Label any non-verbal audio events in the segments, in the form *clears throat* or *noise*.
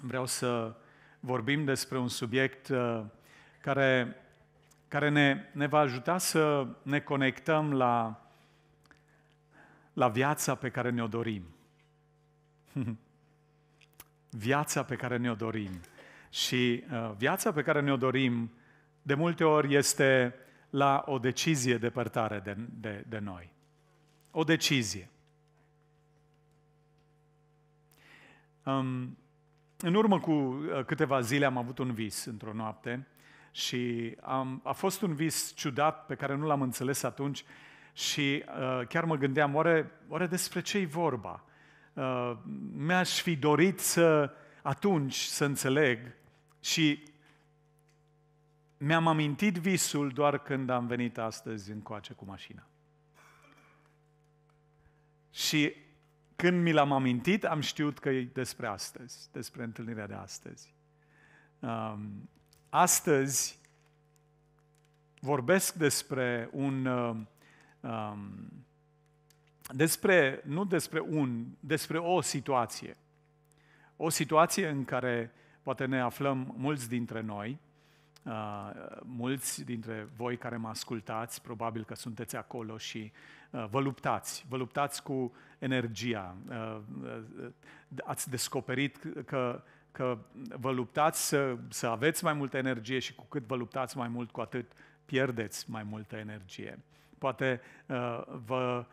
vreau să vorbim despre un subiect uh, care, care ne, ne va ajuta să ne conectăm la, la viața pe care ne-o dorim. *laughs* viața pe care ne-o dorim. Și uh, viața pe care ne-o dorim, de multe ori, este la o decizie depărtare de, de, de noi. O decizie. Um, în urmă cu uh, câteva zile am avut un vis într-o noapte și am, a fost un vis ciudat pe care nu l-am înțeles atunci și uh, chiar mă gândeam, oare, oare despre ce-i vorba? Uh, mi-aș fi dorit să atunci să înțeleg și mi-am amintit visul doar când am venit astăzi încoace cu mașina. Și când mi l-am amintit, am știut că e despre astăzi, despre întâlnirea de astăzi. Um, astăzi vorbesc despre un. Um, despre, nu despre un, despre o situație. O situație în care poate ne aflăm mulți dintre noi, uh, mulți dintre voi care mă ascultați, probabil că sunteți acolo și Uh, vă luptați, vă luptați cu energia. Uh, uh, ați descoperit că, că vă luptați să, să aveți mai multă energie și cu cât vă luptați mai mult, cu atât pierdeți mai multă energie. Poate vă,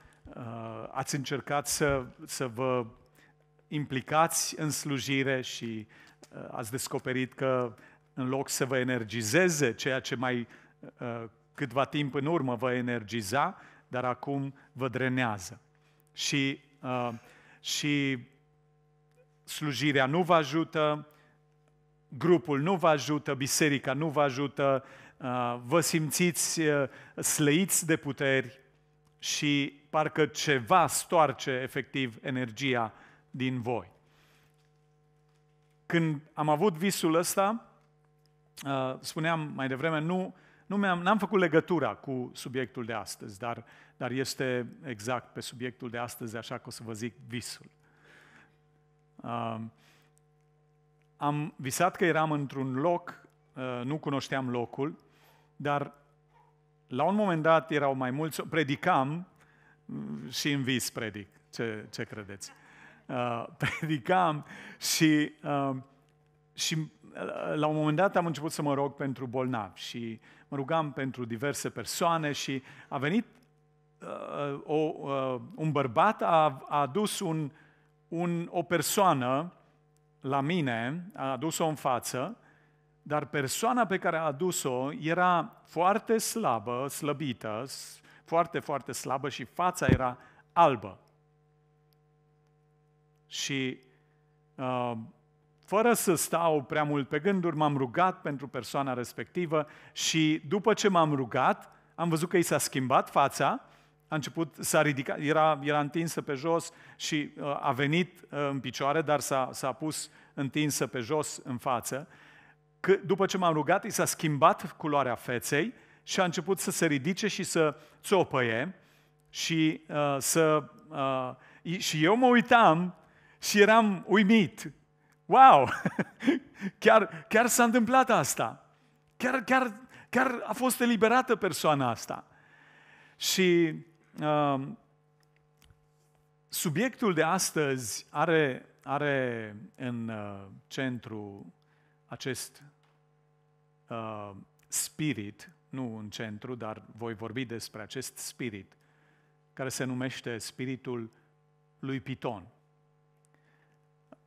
ați încercat să, să vă implicați în slujire și ați descoperit că în loc să vă energizeze ceea ce mai câtva timp în urmă vă energiza, dar acum vă drenează. Și, uh, și slujirea nu vă ajută, grupul nu vă ajută, biserica nu vă ajută, uh, vă simțiți uh, slăiți de puteri și parcă ceva stoarce efectiv energia din voi. Când am avut visul ăsta, uh, spuneam mai devreme, nu nu mi-am, n-am făcut legătura cu subiectul de astăzi, dar, dar este exact pe subiectul de astăzi, așa că o să vă zic visul. Uh, am visat că eram într-un loc, uh, nu cunoșteam locul, dar la un moment dat erau mai mulți, predicam mm, și în vis predic, ce, ce credeți? Uh, *laughs* predicam și, uh, și uh, la un moment dat am început să mă rog pentru bolnavi și uh, mă rugam pentru diverse persoane și a venit uh, o, uh, un bărbat, a, a adus un, un, o persoană la mine, a adus-o în față, dar persoana pe care a adus-o era foarte slabă, slăbită, foarte, foarte slabă și fața era albă. Și uh, fără să stau prea mult pe gânduri, m-am rugat pentru persoana respectivă și după ce m-am rugat, am văzut că i s-a schimbat fața, a început, s-a ridicat, era, era întinsă pe jos și uh, a venit uh, în picioare, dar s-a, s-a pus întinsă pe jos în față. Că, după ce m-am rugat, i s-a schimbat culoarea feței și a început să se ridice și să țopăie și uh, să... Uh, și eu mă uitam și eram uimit Wow! *laughs* Chiar, chiar s-a întâmplat asta. Chiar, chiar, chiar a fost eliberată persoana asta. Și uh, subiectul de astăzi are, are în uh, centru acest uh, spirit, nu în centru, dar voi vorbi despre acest spirit, care se numește spiritul lui Piton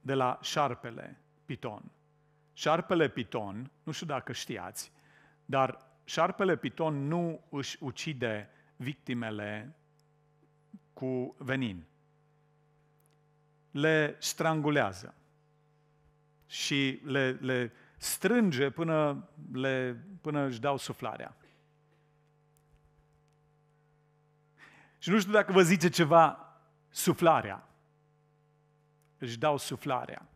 de la șarpele piton. Șarpele piton, nu știu dacă știați, dar șarpele piton nu își ucide victimele cu venin. Le strangulează și le, le strânge până, le, până își dau suflarea. Și nu știu dacă vă zice ceva suflarea își dau suflarea.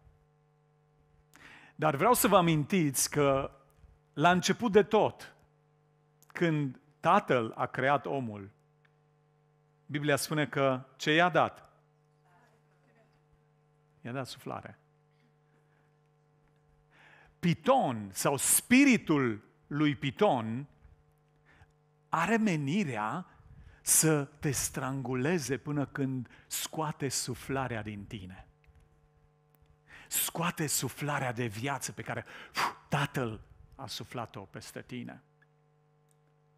Dar vreau să vă amintiți că la început de tot, când Tatăl a creat omul, Biblia spune că ce i-a dat? I-a dat suflare. Piton sau spiritul lui Piton are menirea să te stranguleze până când scoate suflarea din tine scoate suflarea de viață pe care uf, Tatăl a suflat-o peste tine.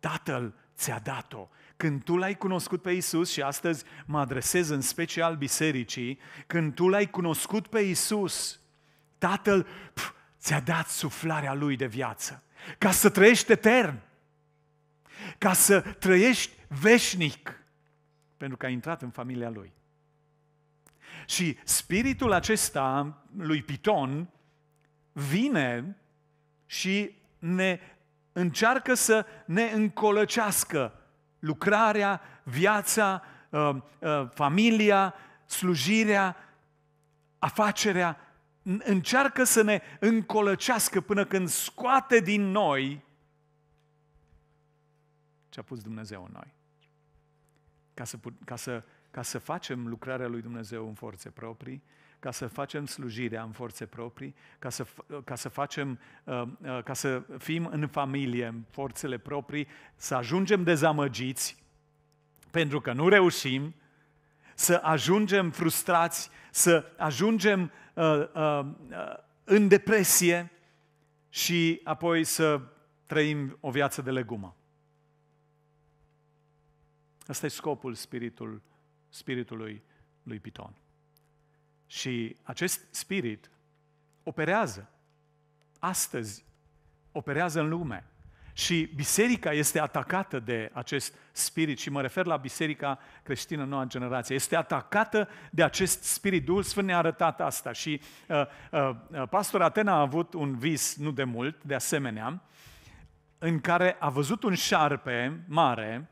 Tatăl ți-a dat-o. Când tu l-ai cunoscut pe Isus și astăzi mă adresez în special bisericii, când tu l-ai cunoscut pe Isus, Tatăl pf, ți-a dat suflarea lui de viață ca să trăiești etern, ca să trăiești veșnic, pentru că ai intrat în familia lui. Și spiritul acesta lui Piton vine și ne încearcă să ne încolăcească lucrarea, viața, uh, uh, familia, slujirea, afacerea, încearcă să ne încolăcească până când scoate din noi ce a pus Dumnezeu în noi. Ca să, ca să ca să facem lucrarea lui Dumnezeu în forțe proprii, ca să facem slujirea în forțe proprii, ca să, ca să facem, uh, uh, ca să fim în familie, în forțele proprii, să ajungem dezamăgiți, pentru că nu reușim, să ajungem frustrați, să ajungem uh, în depresie și apoi să trăim o viață de legumă. Asta e scopul spiritul spiritului lui Piton. Și acest spirit operează astăzi, operează în lume. Și biserica este atacată de acest spirit și mă refer la biserica creștină noua generație. Este atacată de acest spirit. Duhul Sfânt ne-a arătat asta și uh, uh, uh pastor Atena a avut un vis nu de mult, de asemenea, în care a văzut un șarpe mare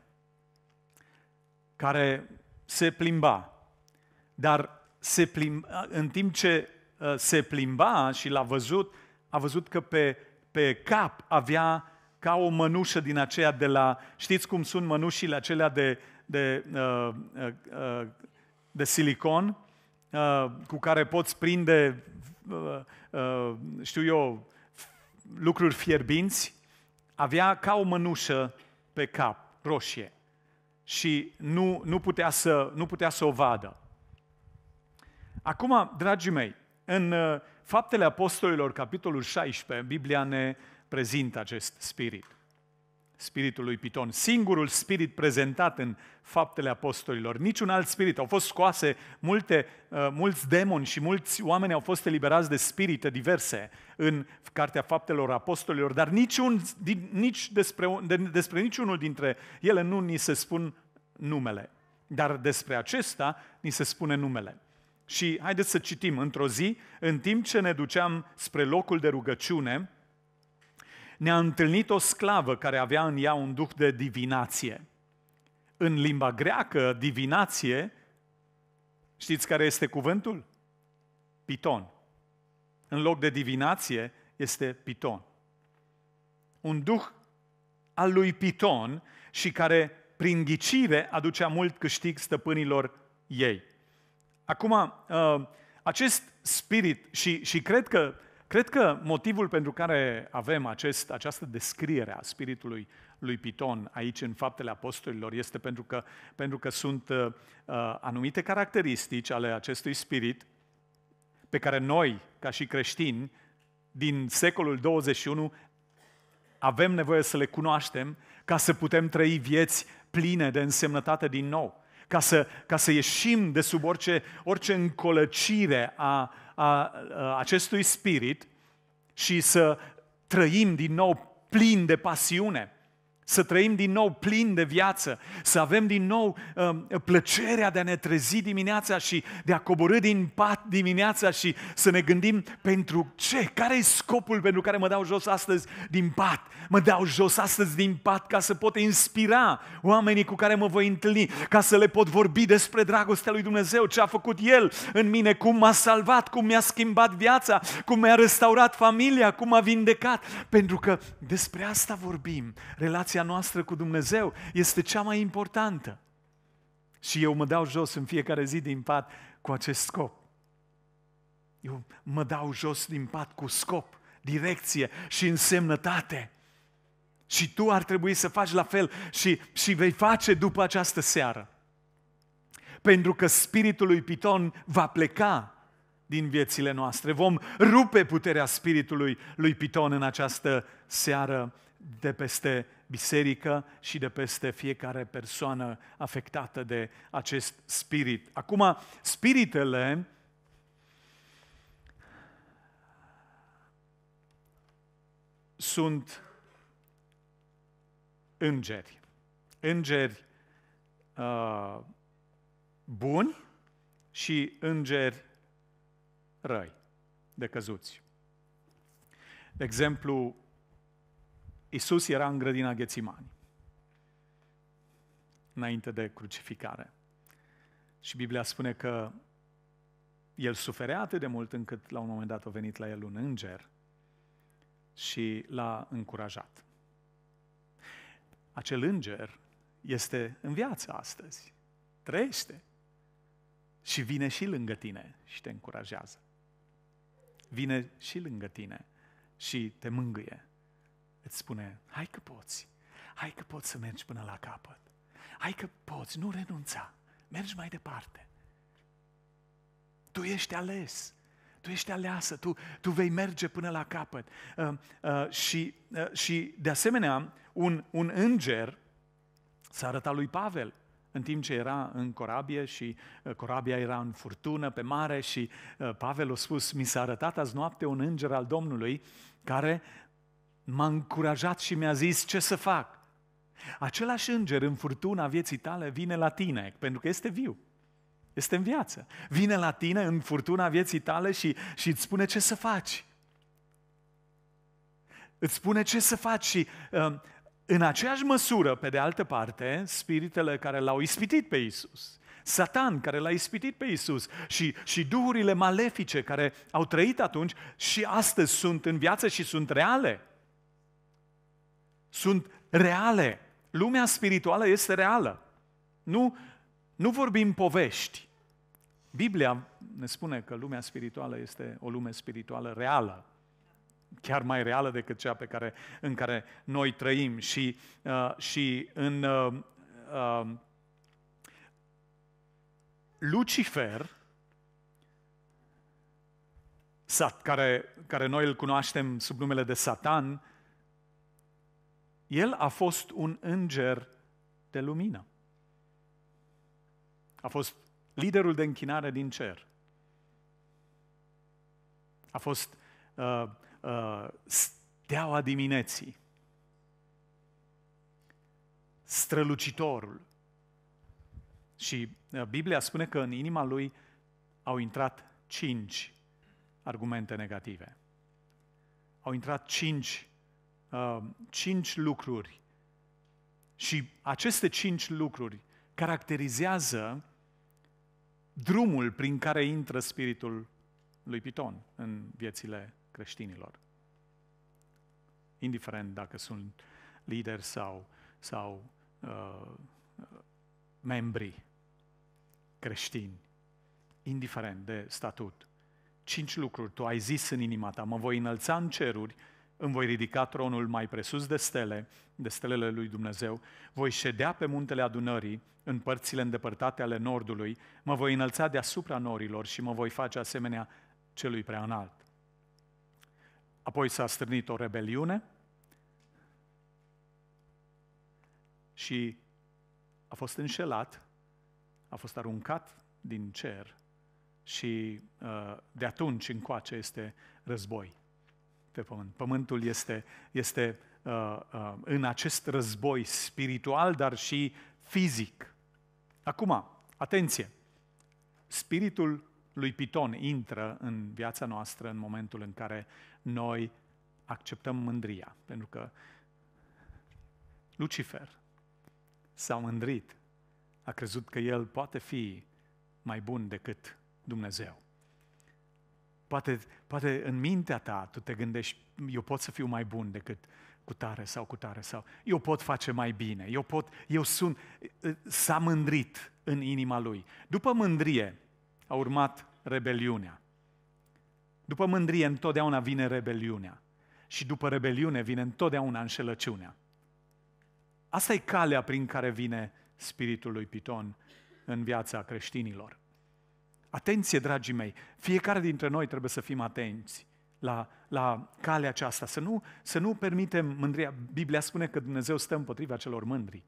care se plimba. Dar se plimba, în timp ce uh, se plimba și l-a văzut, a văzut că pe, pe cap avea ca o mănușă din aceea de la... Știți cum sunt mănușile acelea de, de, de, uh, uh, de silicon cu care poți prinde, știu eu, lucruri fierbinți? Avea ca o mănușă pe cap, roșie și nu, nu, putea să, nu putea să o vadă. Acum, dragii mei, în uh, Faptele Apostolilor, capitolul 16, Biblia ne prezintă acest spirit spiritul lui Piton, singurul spirit prezentat în faptele apostolilor, niciun alt spirit. Au fost scoase multe, uh, mulți demoni și mulți oameni au fost eliberați de spirite diverse în Cartea Faptelor Apostolilor, dar niciun, din, nici despre, de, despre niciunul dintre ele nu ni se spun numele. Dar despre acesta ni se spune numele. Și haideți să citim într-o zi, în timp ce ne duceam spre locul de rugăciune, ne-a întâlnit o sclavă care avea în ea un duh de divinație. În limba greacă, divinație, știți care este cuvântul? Piton. În loc de divinație este Piton. Un duh al lui Piton și care, prin ghicire, aducea mult câștig stăpânilor ei. Acum, uh, acest spirit, și, și cred că Cred că motivul pentru care avem acest, această descriere a spiritului lui Piton aici în Faptele Apostolilor este pentru că, pentru că sunt uh, uh anumite caracteristici ale acestui spirit pe care noi, ca și creștini, din secolul 21 avem nevoie să le cunoaștem ca să putem trăi vieți pline de însemnătate din nou, ca să, ca să ieșim de sub orice, orice încolăcire a, a, a acestui spirit și să trăim din nou plin de pasiune. Să trăim din nou plin de viață, să avem din nou um, plăcerea de a ne trezi dimineața și de a coborâ din pat dimineața și să ne gândim pentru ce, care e scopul pentru care mă dau jos astăzi din pat. Mă dau jos astăzi din pat ca să pot inspira oamenii cu care mă voi întâlni, ca să le pot vorbi despre dragostea lui Dumnezeu, ce a făcut El în mine, cum m-a salvat, cum mi-a schimbat viața, cum mi-a restaurat familia, cum m-a vindecat. Pentru că despre asta vorbim, relația relația noastră cu Dumnezeu este cea mai importantă. Și eu mă dau jos în fiecare zi din pat cu acest scop. Eu mă dau jos din pat cu scop, direcție și însemnătate. Și tu ar trebui să faci la fel și, și vei face după această seară. Pentru că spiritul lui Piton va pleca din viețile noastre. Vom rupe puterea spiritului lui Piton în această seară de peste biserică și de peste fiecare persoană afectată de acest spirit. Acum, spiritele sunt îngeri. Îngeri uh, buni și îngeri răi, decăzuți. De exemplu, Isus era în grădina Ghețimani, înainte de crucificare. Și Biblia spune că el suferea atât de mult încât la un moment dat a venit la el un înger și l-a încurajat. Acel înger este în viață astăzi, trăiește și vine și lângă tine și te încurajează. Vine și lângă tine și te mângâie îți spune, hai că poți, hai că poți să mergi până la capăt, hai că poți, nu renunța, mergi mai departe. Tu ești ales, tu ești aleasă, tu, tu vei merge până la capăt. Uh, uh, și, uh, și, de asemenea, un, un înger s-a arătat lui Pavel în timp ce era în corabie și uh, corabia era în furtună pe mare și uh, Pavel a spus, mi s-a arătat azi noapte un înger al Domnului care m-a încurajat și mi-a zis ce să fac. Același înger în furtuna vieții tale vine la tine, pentru că este viu. Este în viață. Vine la tine în furtuna vieții tale și, și îți spune ce să faci. Îți spune ce să faci și uh, în aceeași măsură, pe de altă parte, spiritele care l-au ispitit pe Isus, Satan care l-a ispitit pe Isus și, și duhurile malefice care au trăit atunci și astăzi sunt în viață și sunt reale sunt reale. Lumea spirituală este reală. Nu, nu vorbim povești. Biblia ne spune că lumea spirituală este o lume spirituală reală, chiar mai reală decât cea pe care, în care noi trăim și, uh, și în uh, uh, Lucifer, sat, care, care noi îl cunoaștem sub numele de Satan, el a fost un înger de lumină. A fost liderul de închinare din cer. A fost uh, uh, steaua dimineții. Strălucitorul. Și uh, Biblia spune că în inima lui au intrat cinci argumente negative. Au intrat cinci Um, cinci lucruri. Și aceste cinci lucruri caracterizează drumul prin care intră spiritul lui Piton în viețile creștinilor. Indiferent dacă sunt lideri sau, sau uh, membri creștini, indiferent de statut. Cinci lucruri tu ai zis în inima ta, mă voi înălța în ceruri îmi voi ridica tronul mai presus de stele, de stelele lui Dumnezeu. Voi ședea pe muntele adunării, în părțile îndepărtate ale nordului. Mă voi înălța deasupra norilor și mă voi face asemenea celui prea înalt. Apoi s-a strânit o rebeliune și a fost înșelat, a fost aruncat din cer și uh, de atunci încoace este război pe pământ. Pământul este, este uh, uh, în acest război spiritual, dar și fizic. Acum, atenție! Spiritul lui Piton intră în viața noastră în momentul în care noi acceptăm mândria, pentru că Lucifer s-a mândrit, a crezut că el poate fi mai bun decât Dumnezeu. Poate, poate în mintea ta tu te gândești, eu pot să fiu mai bun decât cu tare sau cu tare sau eu pot face mai bine, eu pot, eu sunt, s-a mândrit în inima lui. După mândrie a urmat rebeliunea. După mândrie întotdeauna vine rebeliunea și după rebeliune vine întotdeauna înșelăciunea. Asta e calea prin care vine spiritul lui Piton în viața creștinilor. Atenție, dragii mei! Fiecare dintre noi trebuie să fim atenți la, la calea aceasta, să nu, să nu permitem mândria. Biblia spune că Dumnezeu stă împotriva celor mândri.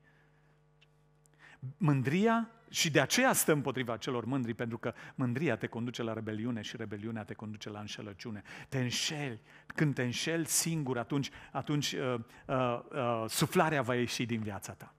Mândria și de aceea stă împotriva celor mândri, pentru că mândria te conduce la rebeliune și rebeliunea te conduce la înșelăciune. Te înșeli. Când te înșeli singur, atunci, atunci uh, uh, uh, suflarea va ieși din viața ta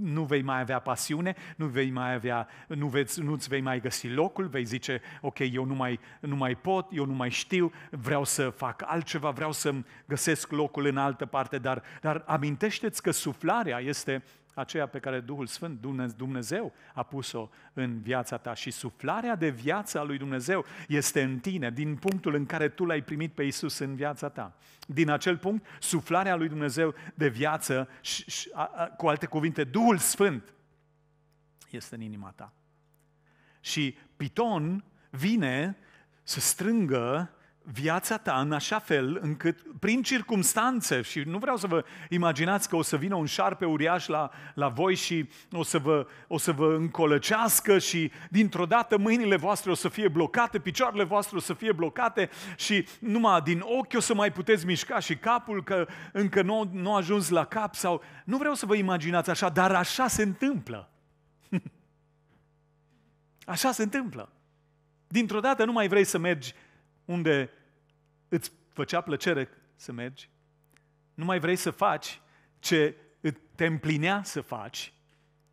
nu vei mai avea pasiune, nu vei mai avea, nu veți, nu-ți vei mai găsi locul, vei zice, ok, eu nu mai, nu mai pot, eu nu mai știu, vreau să fac altceva, vreau să-mi găsesc locul în altă parte, dar, dar amintește-ți că suflarea este aceea pe care Duhul Sfânt, Dumnezeu, a pus-o în viața ta și suflarea de viață a lui Dumnezeu este în tine, din punctul în care tu l-ai primit pe Isus în viața ta. Din acel punct, suflarea lui Dumnezeu de viață, și, și, a, a, cu alte cuvinte, Duhul Sfânt, este în inima ta. Și Piton vine să strângă viața ta în așa fel încât, prin circumstanțe, și nu vreau să vă imaginați că o să vină un șarpe uriaș la, la voi și o să, vă, o să vă încolăcească și dintr-o dată mâinile voastre o să fie blocate, picioarele voastre o să fie blocate și numai din ochi o să mai puteți mișca și capul că încă nu, nu a ajuns la cap sau... Nu vreau să vă imaginați așa, dar așa se întâmplă. *laughs* Așa se întâmplă. Dintr-o dată nu mai vrei să mergi unde îți făcea plăcere să mergi, nu mai vrei să faci ce te împlinea să faci,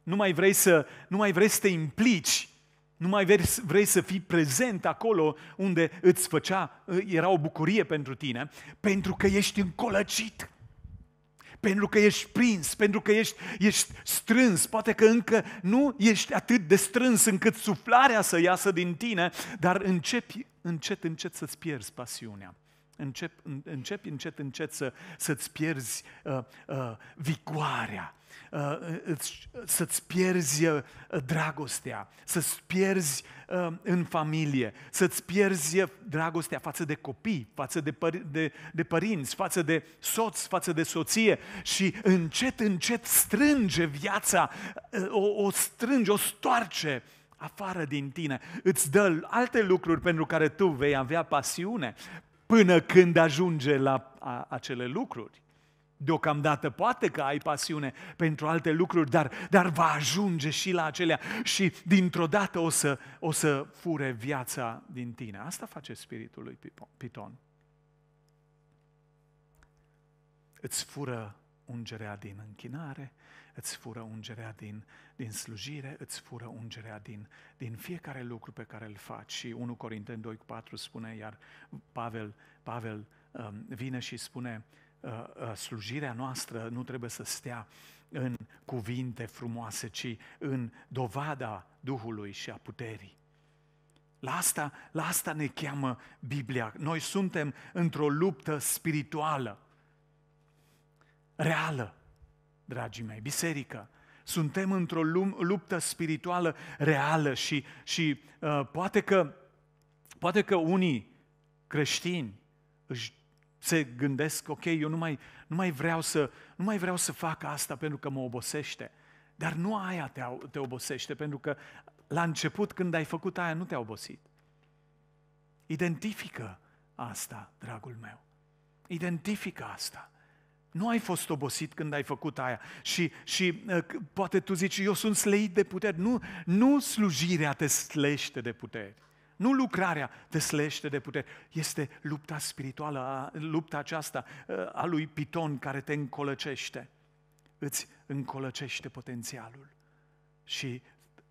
nu mai vrei să, nu mai vrei să te implici, nu mai vrei, vrei să fii prezent acolo unde îți făcea, era o bucurie pentru tine, pentru că ești încolăcit pentru că ești prins, pentru că ești, ești strâns, poate că încă nu ești atât de strâns încât suflarea să iasă din tine, dar începi încet, încet să-ți pierzi pasiunea. Încep, începi încet, încet să, să-ți pierzi uh, uh, vigoarea, uh, să-ți pierzi uh, dragostea, să-ți pierzi uh, în familie, să-ți pierzi uh, dragostea față de copii, față de, păr- de, de părinți, față de soț, față de soție și încet, încet strânge viața, uh, o, o strânge, o stoarce uh, afară din tine, îți dă alte lucruri pentru care tu vei avea pasiune până când ajunge la a, acele lucruri. Deocamdată poate că ai pasiune pentru alte lucruri, dar, dar va ajunge și la acelea și dintr-o dată o să, o să fure viața din tine. Asta face spiritul lui Piton. Îți fură ungerea din închinare, îți fură ungerea din, din slujire, îți fură ungerea din, din fiecare lucru pe care îl faci. Și 1 Corinteni 2 4 spune, iar Pavel, Pavel um, vine și spune, uh, uh, slujirea noastră nu trebuie să stea în cuvinte frumoase, ci în dovada Duhului și a puterii. La asta, la asta ne cheamă Biblia. Noi suntem într-o luptă spirituală, reală dragii mei, biserică. Suntem într-o luptă spirituală reală și, și uh, poate, că, poate că unii creștini își se gândesc, ok, eu nu mai, nu, mai vreau să, nu mai vreau să fac asta pentru că mă obosește. Dar nu aia te, te obosește, pentru că la început, când ai făcut aia, nu te-a obosit. Identifică asta, dragul meu. Identifică asta. Nu ai fost obosit când ai făcut aia. Și, și uh, poate tu zici, eu sunt sleit de puteri. Nu, nu slujirea te slește de puteri. Nu lucrarea te slește de putere. Este lupta spirituală, a, lupta aceasta uh, a lui Piton care te încolăcește. Îți încolăcește potențialul. Și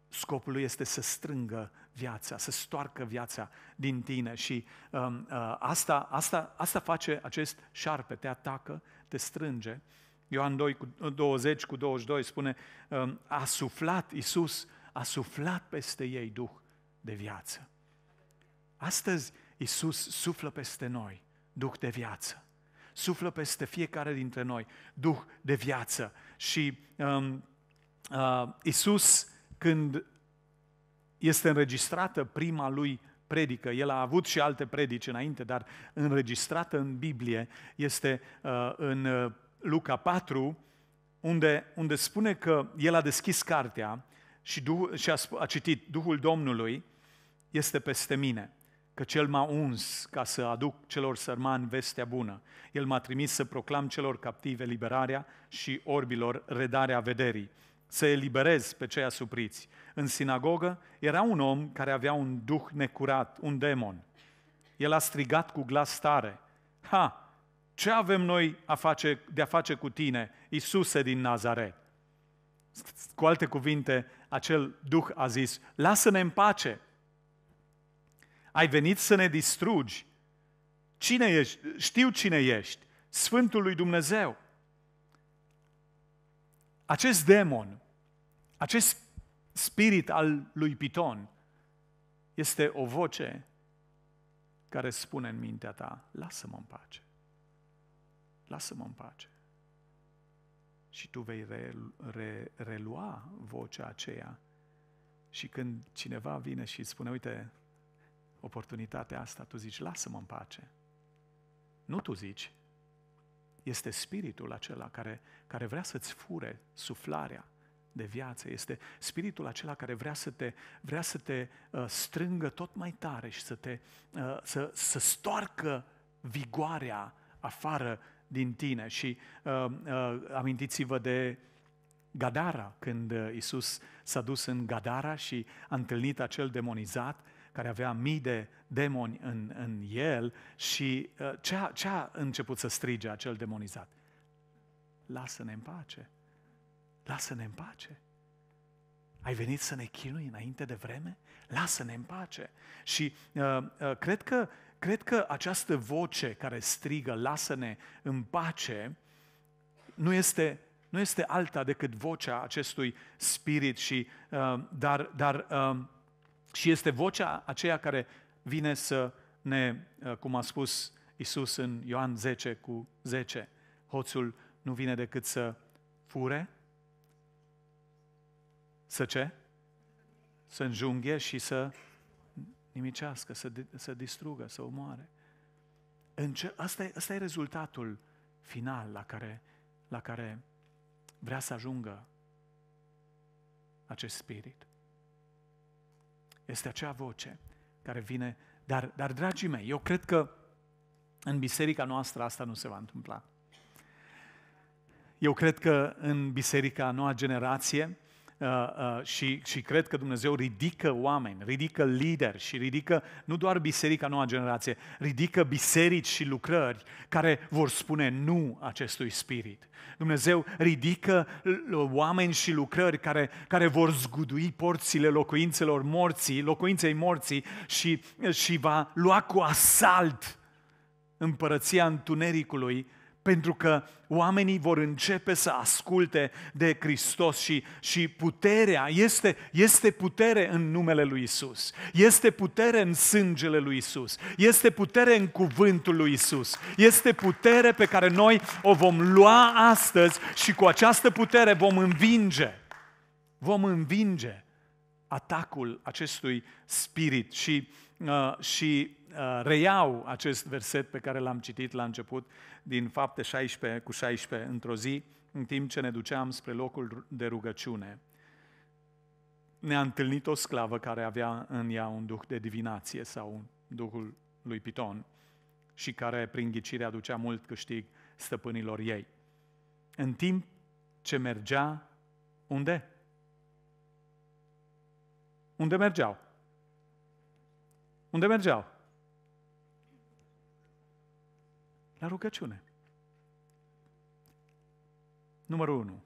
scopul lui este să strângă viața, să stoarcă viața din tine și um, uh, asta, asta, asta face acest șarpe, te atacă, te strânge. Ioan 2 cu 20 cu 22 spune, um, a suflat Iisus, a suflat peste ei Duh de viață. Astăzi Iisus suflă peste noi Duh de viață. Suflă peste fiecare dintre noi Duh de viață. Și um, uh, Iisus când este înregistrată prima lui predică. El a avut și alte predici înainte, dar înregistrată în Biblie este uh, în uh, Luca 4, unde, unde spune că el a deschis cartea și, Duh, și a, a citit Duhul Domnului este peste mine, că cel m-a uns ca să aduc celor sărmani vestea bună. El m-a trimis să proclam celor captive liberarea și orbilor redarea vederii, să eliberezi pe cei asupriți. În sinagogă era un om care avea un duh necurat, un demon. El a strigat cu glas tare, Ha, ce avem noi a face, de a face cu tine, Isuse din Nazaret? Cu alte cuvinte, acel duh a zis, lasă-ne în pace. Ai venit să ne distrugi. Cine ești? Știu cine ești. Sfântul lui Dumnezeu. Acest demon, acest spirit al lui Piton, este o voce care spune în mintea ta, lasă-mă în pace. Lasă-mă în pace. Și tu vei re, re, relua vocea aceea. Și când cineva vine și îți spune, uite, oportunitatea asta, tu zici, lasă-mă în pace. Nu tu zici, este spiritul acela care, care vrea să-ți fure suflarea de viață, este spiritul acela care vrea să te, vrea să te uh, strângă tot mai tare și să, te, uh, să, să stoarcă vigoarea afară din tine. Și uh, uh, amintiți-vă de Gadara, când uh, Isus s-a dus în Gadara și a întâlnit acel demonizat care avea mii de demoni în, în el și uh, ce a, ce a început să strige acel demonizat? Lasă-ne în pace! Lasă-ne în pace! Ai venit să ne chinui înainte de vreme? Lasă-ne în pace! Și uh, uh, cred, că, cred că această voce care strigă, lasă-ne în pace, nu este nu este alta decât vocea acestui spirit și uh, dar dar uh, și este vocea aceea care vine să ne, uh, cum a spus Isus în Ioan 10 cu 10, hoțul nu vine decât să fure, să ce? Să înjunghe și să nimicească, să, să distrugă, să omoare. Înce- asta, e, asta e rezultatul final la care, la care vrea să ajungă acest spirit este acea voce care vine. Dar, dar dragii mei, eu cred că în biserica noastră asta nu se va întâmpla. Eu cred că în biserica noua generație Uh, uh, și, și cred că Dumnezeu ridică oameni, ridică lideri și ridică nu doar biserica noua generație, ridică biserici și lucrări care vor spune nu acestui spirit. Dumnezeu ridică oameni și lucrări care, care vor zgudui porțile locuințelor morții, locuinței morții și, și va lua cu asalt împărăția întunericului pentru că oamenii vor începe să asculte de Hristos și, și puterea este, este putere în numele lui Isus, este putere în sângele lui Isus, este putere în cuvântul lui Isus, este putere pe care noi o vom lua astăzi și cu această putere vom învinge, vom învinge atacul acestui spirit și, uh, și uh, reiau acest verset pe care l-am citit la început din fapte 16 cu 16 într-o zi, în timp ce ne duceam spre locul de rugăciune. Ne-a întâlnit o sclavă care avea în ea un duh de divinație sau un duhul lui Piton și care prin ghicire aducea mult câștig stăpânilor ei. În timp ce mergea, unde? Unde mergeau? Unde mergeau? La rugăciune. Numărul 1.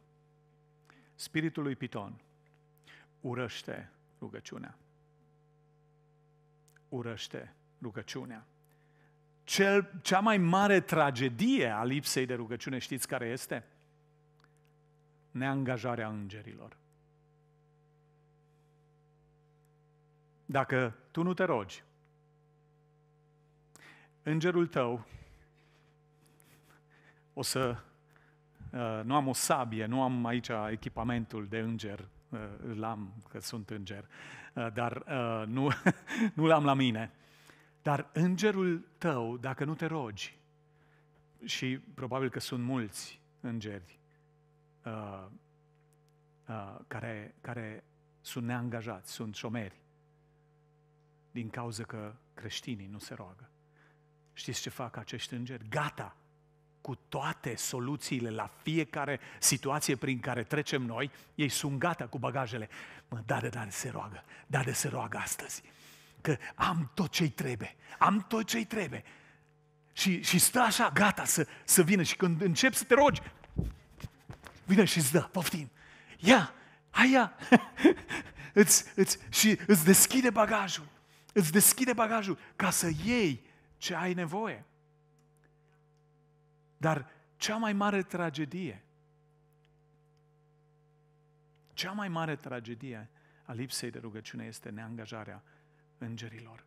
Spiritul lui Piton urăște rugăciunea. Urăște rugăciunea. Cel, cea mai mare tragedie a lipsei de rugăciune, știți care este? Neangajarea îngerilor. Dacă tu nu te rogi, îngerul tău o să... Uh, nu am o sabie, nu am aici echipamentul de înger, îl uh, am, că sunt înger, uh, dar nu, *laughs* nu l-am la mine. Dar îngerul tău, dacă nu te rogi, și probabil că sunt mulți îngeri care, care sunt neangajați, sunt șomeri, din cauza că creștinii nu se roagă. Știți ce fac acești îngeri? Gata! cu toate soluțiile la fiecare situație prin care trecem noi, ei sunt gata cu bagajele. Mă, da, da, da, se roagă, da, de da, se roagă astăzi, că am tot ce-i trebuie, am tot ce-i trebuie. Și, și stă așa, gata să, să vină și când începi să te rogi, vine și îți dă, poftim, ia, hai ia, *laughs* îți, îți, și îți deschide bagajul, îți deschide bagajul ca să iei ce ai nevoie. Dar cea mai mare tragedie, cea mai mare tragedie a lipsei de rugăciune este neangajarea îngerilor.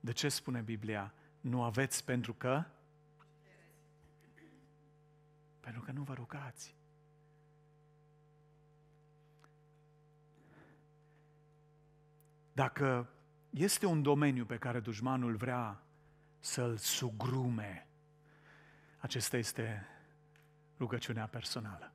De ce spune Biblia? Nu aveți pentru că? Pentru că nu vă rugați. Dacă este un domeniu pe care dușmanul vrea să-l sugrume, acesta este rugăciunea personală.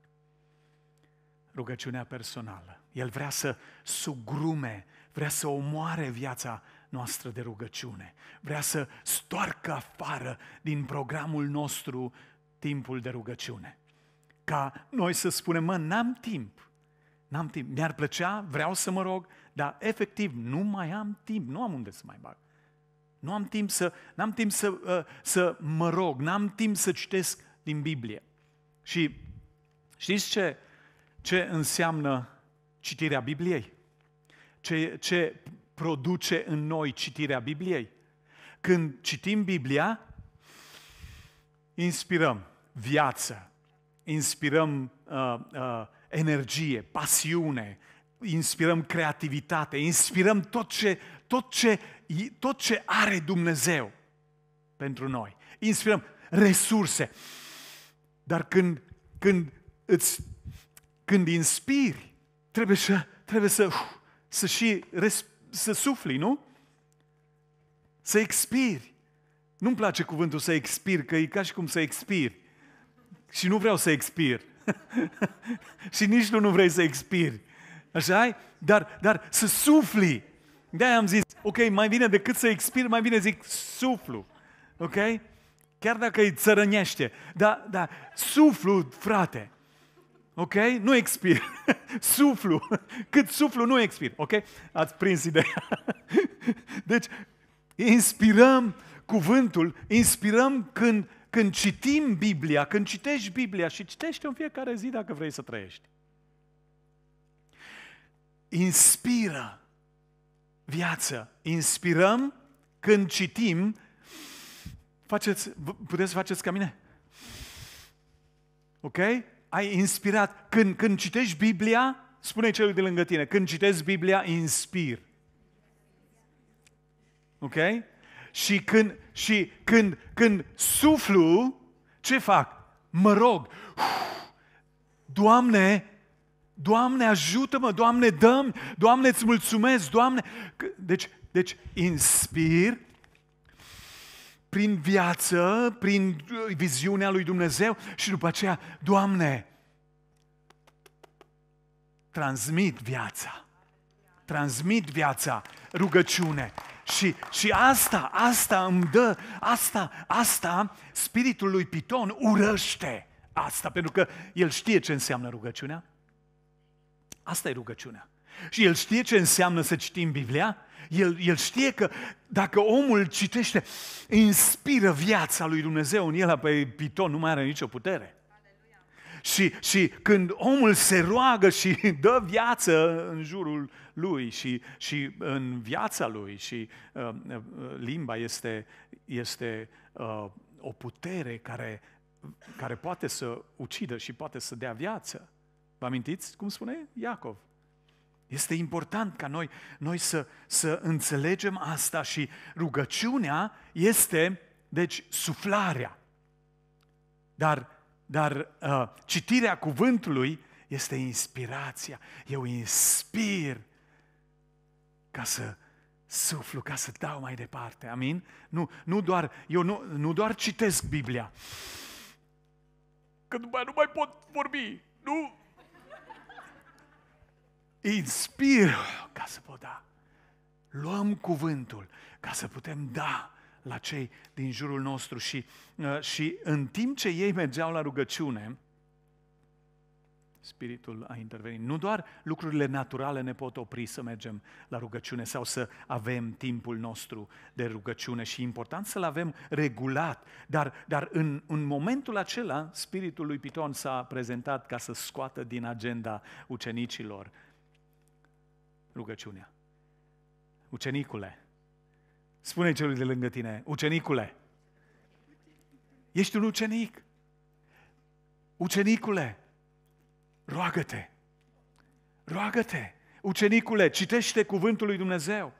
Rugăciunea personală. El vrea să sugrume, vrea să omoare viața noastră de rugăciune. Vrea să stoarcă afară din programul nostru timpul de rugăciune. Ca noi să spunem, mă, n-am timp. N-am timp. Mi-ar plăcea, vreau să mă rog, dar efectiv nu mai am timp, nu am unde să mai bag. Nu am timp să, n-am timp să, uh, să mă rog, n-am timp să citesc din Biblie. Și știți ce, ce înseamnă citirea Bibliei? Ce, ce produce în noi citirea Bibliei? Când citim Biblia, inspirăm viață, inspirăm uh, uh, energie, pasiune, inspirăm creativitate, inspirăm tot ce, tot ce tot ce are Dumnezeu pentru noi. Inspirăm resurse. Dar când, când, îți, când inspiri, trebuie să, trebuie să, uh, să și res, să sufli, nu? Să expiri. Nu-mi place cuvântul să expir, că e ca și cum să expiri. Și nu vreau să expir. *laughs* și nici tu nu vrei să expiri. Așa ai? Dar, dar să sufli de am zis, ok, mai bine decât să expir, mai bine zic suflu. Ok? Chiar dacă îi țărănește. Dar, da, suflu, frate. Ok? Nu expir. *laughs* suflu. Cât suflu, nu expir. Ok? Ați prins ideea. *laughs* deci, inspirăm cuvântul, inspirăm când, când citim Biblia, când citești Biblia și citește în fiecare zi dacă vrei să trăiești. Inspiră viață. Inspirăm când citim. Faceți, puteți să faceți ca mine? Ok? Ai inspirat. Când, când citești Biblia, spune celui de lângă tine, când citești Biblia, inspir. Ok? Și când, și când, când suflu, ce fac? Mă rog. Doamne, Doamne, ajută-mă, Doamne, dăm, Doamne, îți mulțumesc, Doamne. Deci, deci inspir prin viață, prin uh, viziunea lui Dumnezeu și după aceea, Doamne, transmit viața. Transmit viața, rugăciune. Și, și asta, asta îmi dă, asta, asta, spiritul lui Piton urăște asta, pentru că el știe ce înseamnă rugăciunea. Asta e rugăciunea. Și el știe ce înseamnă să citim Biblia, el, el știe că dacă omul citește, inspiră viața lui Dumnezeu în el, pe Piton nu mai are nicio putere. Și, și când omul se roagă și *laughs* dă viață în jurul lui și, și în viața lui și uh, uh, limba este, este uh, o putere care, care poate să ucidă și poate să dea viață. Vă amintiți cum spune Iacov? Este important ca noi, noi să, să înțelegem asta și rugăciunea este, deci, suflarea. Dar, dar uh, citirea cuvântului este inspirația. Eu inspir ca să suflu, ca să dau mai departe. Amin? Nu, nu doar, eu nu, nu doar citesc Biblia. Că după nu mai pot vorbi. Nu, inspir ca să pot da. Luăm cuvântul ca să putem da la cei din jurul nostru și, uh, și în timp ce ei mergeau la rugăciune, Spiritul a intervenit. Nu doar lucrurile naturale ne pot opri să mergem la rugăciune sau să avem timpul nostru de rugăciune și e important să-l avem regulat, dar, dar în, în momentul acela Spiritul lui Piton s-a prezentat ca să scoată din agenda ucenicilor rugăciunea. Ucenicule, spune celui de lângă tine, ucenicule, ești un ucenic. Ucenicule, roagă-te, roagă-te. Ucenicule, citește cuvântul lui Dumnezeu.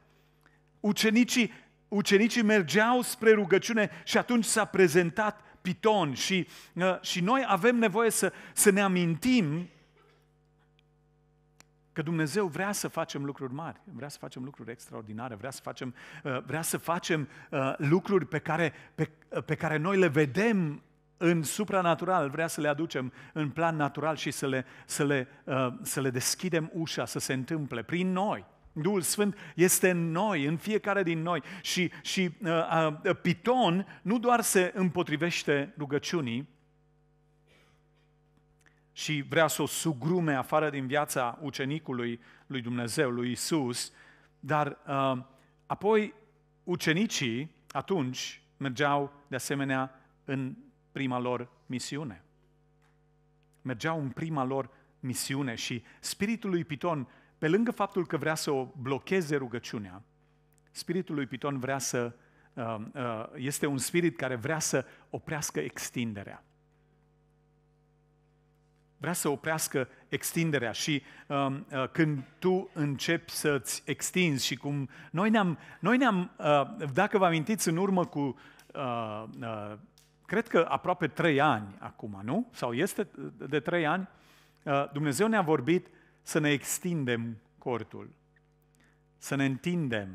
Ucenicii, ucenicii mergeau spre rugăciune și atunci s-a prezentat Piton și, uh, și noi avem nevoie să, să ne amintim Că Dumnezeu vrea să facem lucruri mari, vrea să facem lucruri extraordinare, vrea să facem, uh, vrea să facem uh, lucruri pe care, pe, uh, pe care noi le vedem în supranatural, vrea să le aducem în plan natural și să le, să le, să le deschidem ușa să se întâmple prin noi. Duhul Sfânt este în noi, în fiecare din noi. Și, și uh, uh, Piton nu doar se împotrivește rugăciunii, și vrea să o sugrume afară din viața ucenicului lui Dumnezeu, lui Isus, dar uh, apoi ucenicii atunci mergeau de asemenea în prima lor misiune. Mergeau în prima lor misiune și spiritul lui Piton, pe lângă faptul că vrea să o blocheze rugăciunea, spiritul lui Piton vrea să, uh, uh, este un spirit care vrea să oprească extinderea vrea să oprească extinderea și um, uh, când tu începi să-ți extinzi și cum noi ne-am, noi ne-am uh, dacă vă amintiți în urmă cu, uh, uh, cred că aproape trei ani acum, nu? Sau este de trei ani, uh, Dumnezeu ne-a vorbit să ne extindem cortul, să ne întindem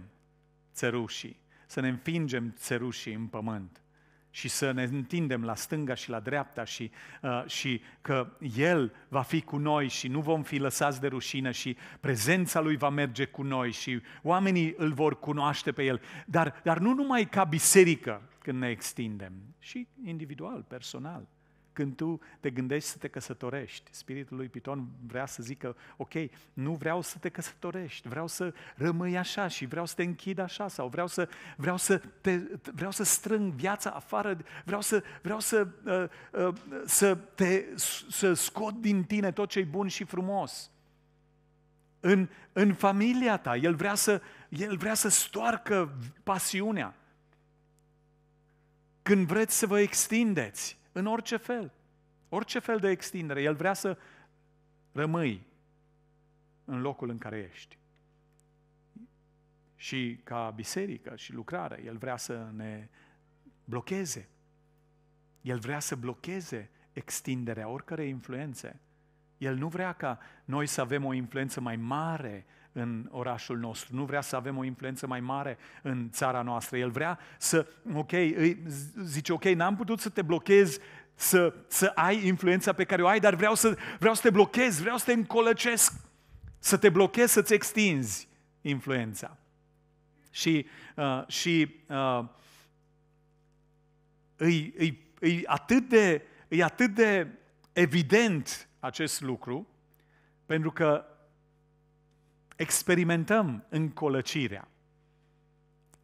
țărușii, să ne înfingem țărușii în pământ și să ne întindem la stânga și la dreapta și, uh, și că El va fi cu noi și nu vom fi lăsați de rușine și prezența Lui va merge cu noi și oamenii îl vor cunoaște pe El. Dar, dar nu numai ca biserică când ne extindem, și individual, personal când tu te gândești să te căsătorești. Spiritul lui Piton vrea să zică, ok, nu vreau să te căsătorești, vreau să rămâi așa și vreau să te închid așa sau vreau să, vreau să, te, vreau să strâng viața afară, vreau să, vreau să, uh, uh, să, te, să scot din tine tot ce e bun și frumos în, în familia ta. El vrea, să, el vrea să stoarcă pasiunea. Când vreți să vă extindeți, în orice fel. Orice fel de extindere. El vrea să rămâi în locul în care ești. Și ca biserică și lucrare, El vrea să ne blocheze. El vrea să blocheze extinderea oricărei influențe el nu vrea ca noi să avem o influență mai mare în orașul nostru, nu vrea să avem o influență mai mare în țara noastră. El vrea să, ok, zice, ok, n-am putut să te blochez să, să ai influența pe care o ai, dar vreau să, vreau să te blochez, vreau să te încolăcesc, să te blochez, să-ți extinzi influența. Și, uh, și uh, îi, îi, îi atât de, îi atât de evident acest lucru, pentru că experimentăm încolăcirea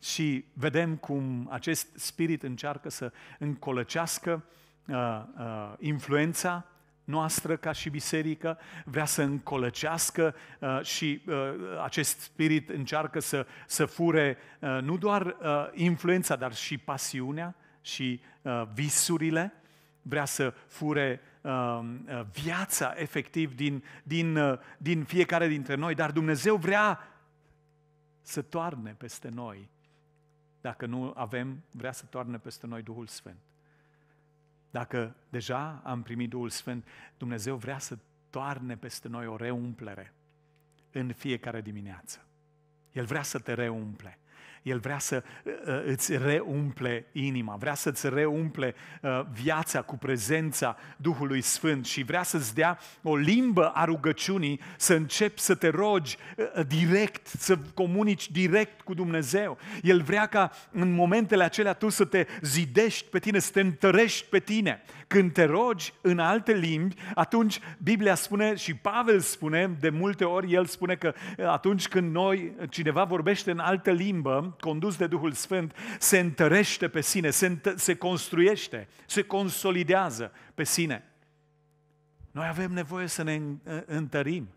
și vedem cum acest spirit încearcă să încolăcească uh, uh, influența noastră ca și biserică, vrea să încolăcească uh, și uh, acest spirit încearcă să, să fure uh, nu doar uh, influența, dar și pasiunea și uh, visurile, vrea să fure Um, uh, viața efectiv din, din, uh, din fiecare dintre noi, dar Dumnezeu vrea să toarne peste noi. Dacă nu avem, vrea să toarne peste noi Duhul Sfânt. Dacă deja am primit Duhul Sfânt, Dumnezeu vrea să toarne peste noi o reumplere în fiecare dimineață. El vrea să te reumple. El vrea să uh, uh, îți reumple inima, vrea să îți reumple uh, viața cu prezența Duhului Sfânt și vrea să-ți dea o limbă a rugăciunii, să începi să te rogi direct, să comunici direct cu Dumnezeu. El vrea ca în momentele acelea tu să te zidești pe tine, să te întărești pe tine. Când te rogi în alte limbi, atunci Biblia spune și Pavel spune, de multe ori el spune că eh, atunci când noi, cineva vorbește în altă limbă, condus de Duhul Sfânt, se întărește pe sine, se, înt- se construiește, se consolidează pe sine. Noi avem nevoie să ne eh, întărim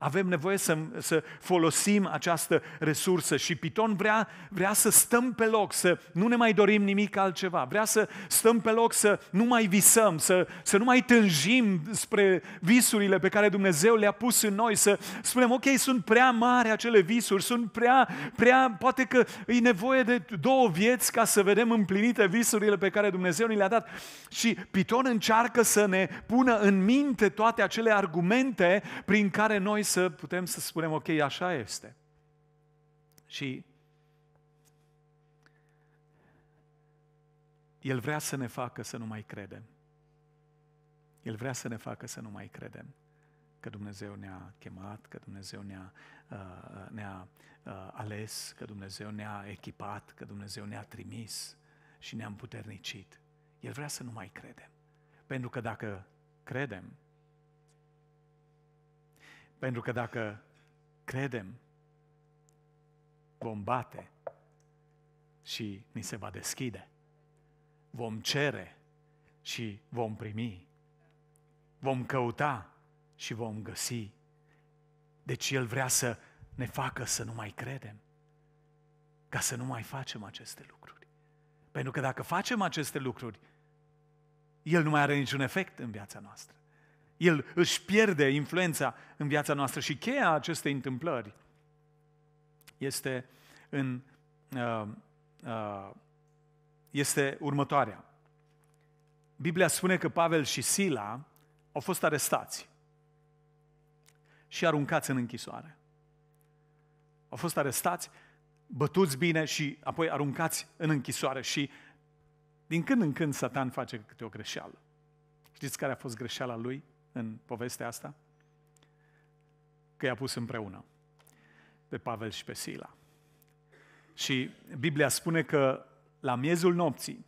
avem nevoie să, să folosim această resursă și Piton vrea, vrea să stăm pe loc, să nu ne mai dorim nimic altceva. Vrea să stăm pe loc, să nu mai visăm, să, să nu mai tânjim spre visurile pe care Dumnezeu le-a pus în noi, să spunem, ok, sunt prea mari acele visuri, sunt prea, prea, poate că e nevoie de două vieți ca să vedem împlinite visurile pe care Dumnezeu ni le-a dat. Și Piton încearcă să ne pună în minte toate acele argumente prin care noi să putem să spunem, ok, așa este. Și El vrea să ne facă să nu mai credem. El vrea să ne facă să nu mai credem că Dumnezeu ne-a chemat, că Dumnezeu ne-a, uh, uh, ne-a uh, ales, că Dumnezeu ne-a echipat, că Dumnezeu ne-a trimis și ne-a împuternicit. El vrea să nu mai credem. Pentru că dacă credem, pentru că dacă credem, vom bate și ni se va deschide. Vom cere și vom primi. Vom căuta și vom găsi. Deci El vrea să ne facă să nu mai credem, ca să nu mai facem aceste lucruri. Pentru că dacă facem aceste lucruri, El nu mai are niciun efect în viața noastră. El își pierde influența în viața noastră și cheia acestei întâmplări este, în, uh, uh, este următoarea. Biblia spune că Pavel și Sila au fost arestați și aruncați în închisoare. Au fost arestați, bătuți bine și apoi aruncați în închisoare și din când în când Satan face câte o greșeală. Știți care a fost greșeala lui? în povestea asta? Că i-a pus împreună pe Pavel și pe Sila. Și Biblia spune că la miezul nopții,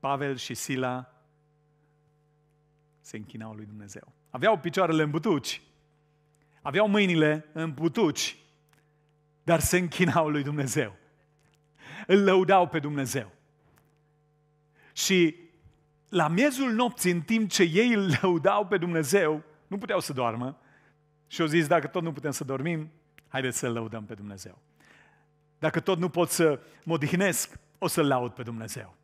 Pavel și Sila se închinau lui Dumnezeu. Aveau picioarele în butuci, aveau mâinile în butuci, dar se închinau lui Dumnezeu. Îl lăudau pe Dumnezeu. Și la miezul nopții, în timp ce ei îl lăudau pe Dumnezeu, nu puteau să doarmă și au zis, dacă tot nu putem să dormim, haideți să-L lăudăm pe Dumnezeu. Dacă tot nu pot să mă odihnesc, o să-L laud pe Dumnezeu.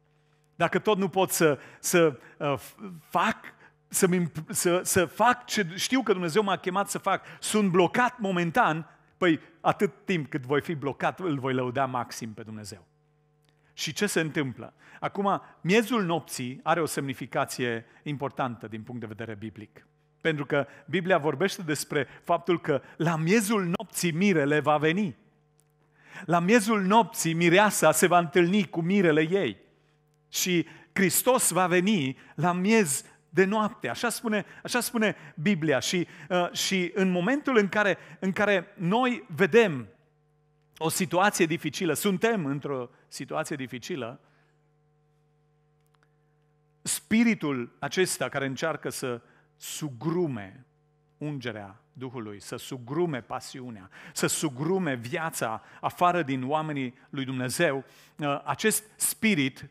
Dacă tot nu pot să, să uh, fac să, să, să fac ce știu că Dumnezeu m-a chemat să fac, sunt blocat momentan, păi atât timp cât voi fi blocat, îl voi lăuda maxim pe Dumnezeu. Și ce se întâmplă? Acum, miezul nopții are o semnificație importantă din punct de vedere biblic. Pentru că Biblia vorbește despre faptul că la miezul nopții mirele va veni. La miezul nopții mireasa se va întâlni cu mirele ei. Și Hristos va veni la miez de noapte, așa spune, așa spune Biblia. Și, uh, și în momentul în care, în care noi vedem o situație dificilă, suntem într-o situație dificilă, spiritul acesta care încearcă să sugrume ungerea Duhului, să sugrume pasiunea, să sugrume viața afară din oamenii lui Dumnezeu, uh, acest spirit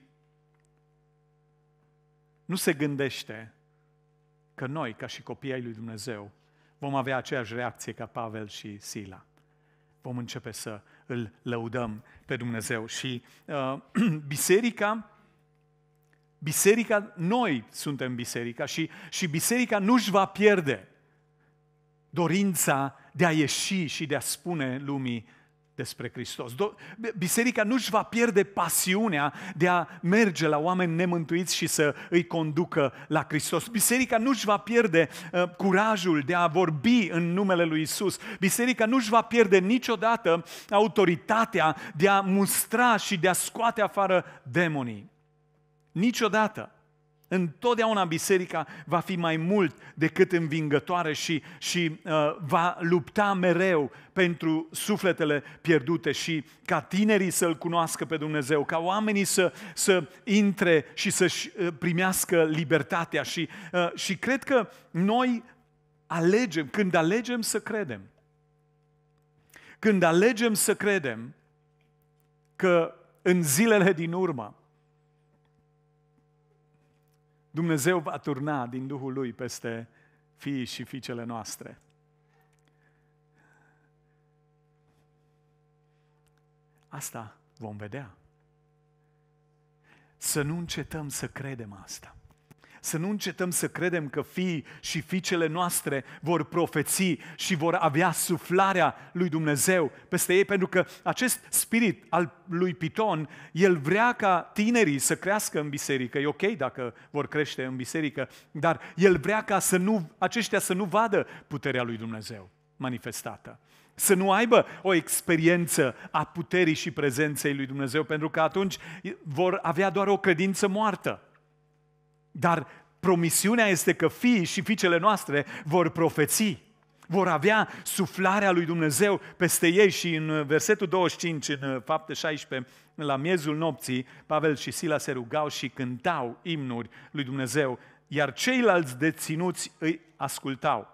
nu se gândește că noi, ca și copiii ai lui Dumnezeu, vom avea aceeași reacție ca Pavel și Sila. Vom începe să îl lăudăm pe Dumnezeu. Și uh, *clears throat* biserica, biserica, noi suntem biserica și, și biserica nu-și va pierde dorința de a ieși și de a spune lumii despre Hristos. Biserica nu își va pierde pasiunea de a merge la oameni nemântuiți și să îi conducă la Hristos. Biserica nu își va pierde uh, curajul de a vorbi în numele lui Isus. Biserica nu își va pierde niciodată autoritatea de a mustra și de a scoate afară demonii. Niciodată. Întotdeauna biserica va fi mai mult decât învingătoare și, și uh, va lupta mereu pentru sufletele pierdute și ca tinerii să-L cunoască pe Dumnezeu, ca oamenii să, să intre și să-și uh, primească libertatea. Și, uh, și cred că noi alegem, când alegem să credem, când alegem să credem că în zilele din urmă, Dumnezeu va turna din Duhul Lui peste fiii și fiicele noastre. Asta vom vedea. Să nu încetăm să credem asta. Să nu încetăm să credem că fiii și fiicele noastre vor profeți și vor avea suflarea lui Dumnezeu peste ei, pentru că acest spirit al lui Piton, el vrea ca tinerii să crească în biserică. E ok dacă vor crește în biserică, dar el vrea ca să nu, aceștia să nu vadă puterea lui Dumnezeu manifestată să nu aibă o experiență a puterii și prezenței lui Dumnezeu, pentru că atunci vor avea doar o credință moartă. Dar promisiunea este că fiii și fiicele noastre vor profeți, vor avea suflarea lui Dumnezeu peste ei și în uh, versetul 25, în uh, fapte 16, la miezul nopții, Pavel și Sila se rugau și cântau imnuri lui Dumnezeu, iar ceilalți deținuți îi ascultau.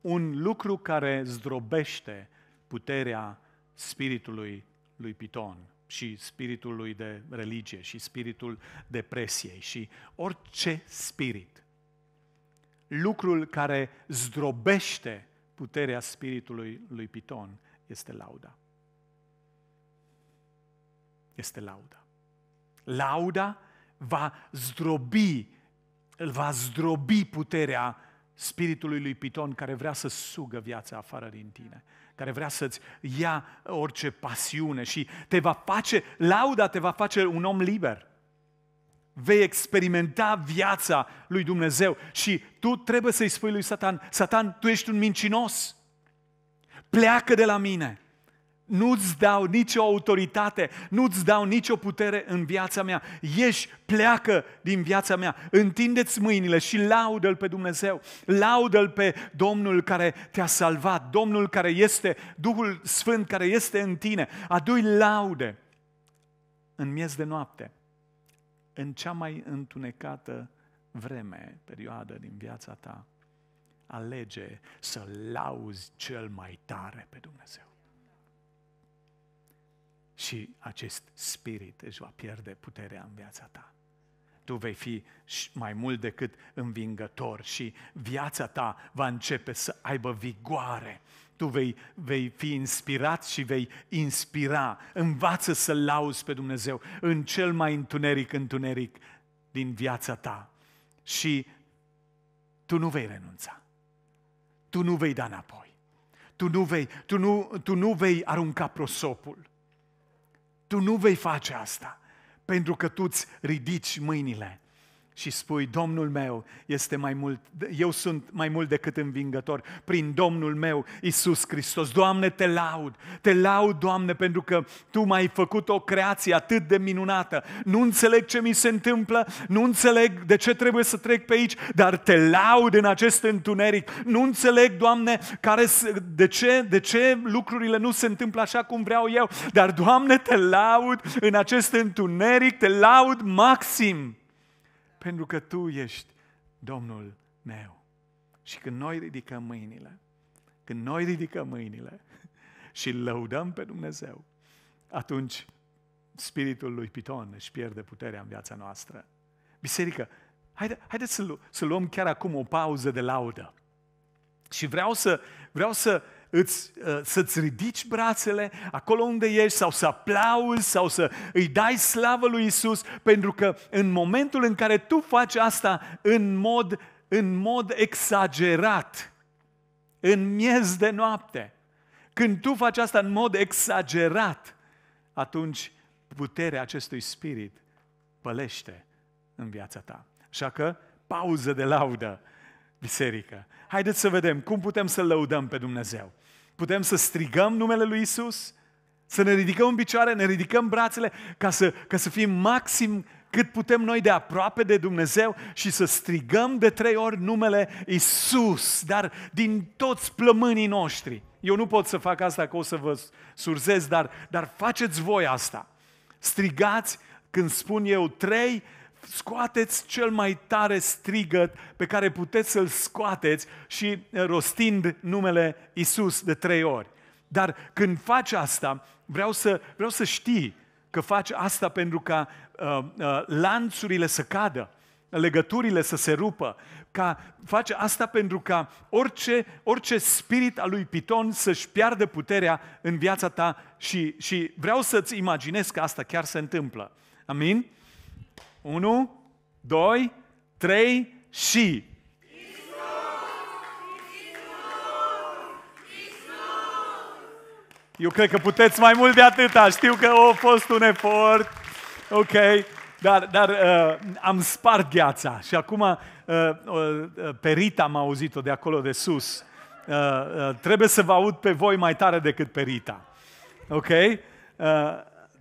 Un lucru care zdrobește puterea spiritului lui Piton – și spiritul lui de religie și spiritul depresiei și orice spirit. Lucrul care zdrobește puterea spiritului lui Piton este lauda. Este lauda. Lauda va zdrobi, îl va zdrobi puterea spiritului lui Piton care vrea să sugă viața afară din tine care vrea să-ți ia orice pasiune și te va face, lauda te va face un om liber. Vei experimenta viața lui Dumnezeu și tu trebuie să-i spui lui Satan, Satan, tu ești un mincinos. Pleacă de la mine nu-ți dau nicio autoritate, nu-ți dau nicio putere în viața mea. Ești pleacă din viața mea. Întindeți mâinile și laudă-L pe Dumnezeu. Laudă-L pe Domnul care te-a salvat, Domnul care este, Duhul Sfânt care este în tine. Adu-i laude în miez de noapte, în cea mai întunecată vreme, perioadă din viața ta. Alege să lauzi cel mai tare pe Dumnezeu și acest spirit își va pierde puterea în viața ta. Tu vei fi mai mult decât învingător și viața ta va începe să aibă vigoare. Tu vei, vei fi inspirat și vei inspira. Învață să lauzi pe Dumnezeu în cel mai întuneric întuneric din viața ta. Și tu nu vei renunța. Tu nu vei da înapoi. Tu nu vei, tu nu, tu nu vei arunca prosopul tu nu vei face asta pentru că tu îți ridici mâinile și spui, Domnul meu este mai mult, eu sunt mai mult decât învingător prin Domnul meu, Isus Hristos. Doamne, te laud, te laud, Doamne, pentru că Tu m-ai făcut o creație atât de minunată. Nu înțeleg ce mi se întâmplă, nu înțeleg de ce trebuie să trec pe aici, dar te laud în acest întuneric. Nu înțeleg, Doamne, care, de, ce, de ce lucrurile nu se întâmplă așa cum vreau eu, dar, Doamne, te laud în acest întuneric, te laud maxim pentru că Tu ești Domnul meu. Și când noi ridicăm mâinile, când noi ridicăm mâinile *laughs* și lăudăm pe Dumnezeu, atunci spiritul lui Piton își pierde puterea în viața noastră. Biserică, haide, haideți să, să luăm chiar acum o pauză de laudă. Și vreau să, vreau să îți, uh, să-ți ridici brațele acolo unde ești sau să aplauzi sau să îi dai slavă lui Isus, pentru că în momentul în care tu faci asta în mod, în mod exagerat, în miez de noapte, când tu faci asta în mod exagerat, atunci puterea acestui spirit pălește în viața ta. Așa că pauză de laudă biserică. Haideți să vedem cum putem să lăudăm pe Dumnezeu putem să strigăm numele lui Isus, să ne ridicăm în picioare, ne ridicăm brațele ca să, ca să fim maxim cât putem noi de aproape de Dumnezeu și să strigăm de trei ori numele Isus, dar din toți plămânii noștri. Eu nu pot să fac asta că o să vă surzez, dar, dar faceți voi asta. Strigați când spun eu trei, scoateți cel mai tare strigăt pe care puteți să-l scoateți și eh, rostind numele Isus de trei ori. Dar când faci asta, vreau să, vreau să știi că faci asta pentru ca uh, uh, lanțurile să cadă, legăturile să se rupă, ca face asta pentru ca orice, orice spirit al lui Piton să-și piardă puterea în viața ta și, și vreau să-ți imaginez că asta chiar se întâmplă. Amin? 1, 2, 3 și... Eu cred că puteți mai mult de atâta. Știu că a fost un efort. Ok. Dar, dar uh, am spart gheața și acum uh, uh, Perita m-a auzit-o de acolo de sus. Uh, uh, trebuie să vă aud pe voi mai tare decât Perita. Ok? Uh,